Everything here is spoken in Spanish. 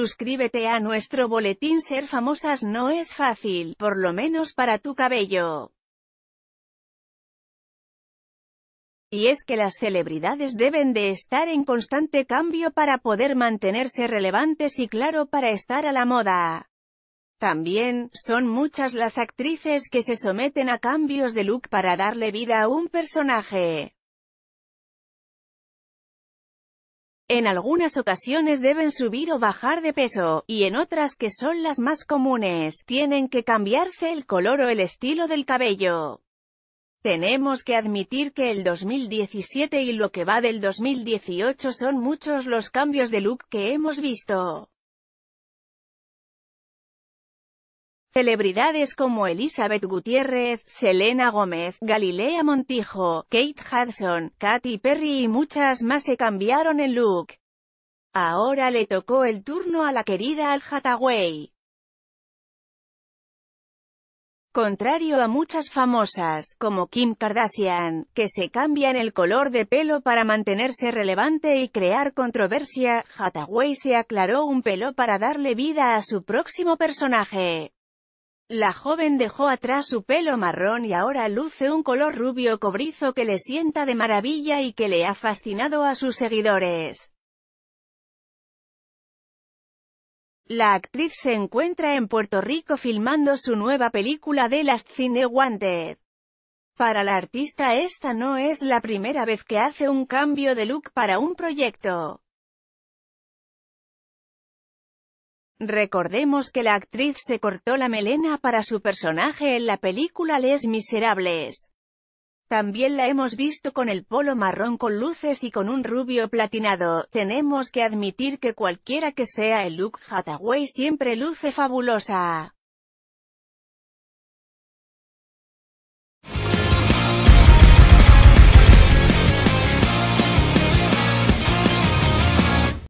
Suscríbete a nuestro boletín Ser famosas no es fácil, por lo menos para tu cabello. Y es que las celebridades deben de estar en constante cambio para poder mantenerse relevantes y claro para estar a la moda. También, son muchas las actrices que se someten a cambios de look para darle vida a un personaje. En algunas ocasiones deben subir o bajar de peso, y en otras que son las más comunes, tienen que cambiarse el color o el estilo del cabello. Tenemos que admitir que el 2017 y lo que va del 2018 son muchos los cambios de look que hemos visto. Celebridades como Elizabeth Gutiérrez, Selena Gómez, Galilea Montijo, Kate Hudson, Katy Perry y muchas más se cambiaron el look. Ahora le tocó el turno a la querida Al Hathaway. Contrario a muchas famosas, como Kim Kardashian, que se cambian el color de pelo para mantenerse relevante y crear controversia, Hathaway se aclaró un pelo para darle vida a su próximo personaje. La joven dejó atrás su pelo marrón y ahora luce un color rubio cobrizo que le sienta de maravilla y que le ha fascinado a sus seguidores. La actriz se encuentra en Puerto Rico filmando su nueva película de Last Cine Wanted. Para la artista esta no es la primera vez que hace un cambio de look para un proyecto. Recordemos que la actriz se cortó la melena para su personaje en la película Les Miserables. También la hemos visto con el polo marrón con luces y con un rubio platinado. Tenemos que admitir que cualquiera que sea el look Hathaway siempre luce fabulosa.